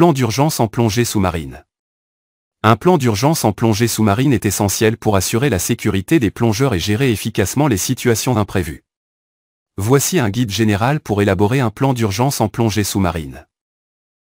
plan d'urgence en plongée sous-marine. Un plan d'urgence en plongée sous-marine est essentiel pour assurer la sécurité des plongeurs et gérer efficacement les situations imprévues. Voici un guide général pour élaborer un plan d'urgence en plongée sous-marine.